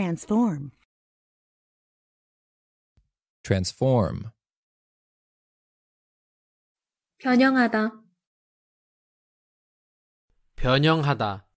Transform. transform 변형하다 변형하다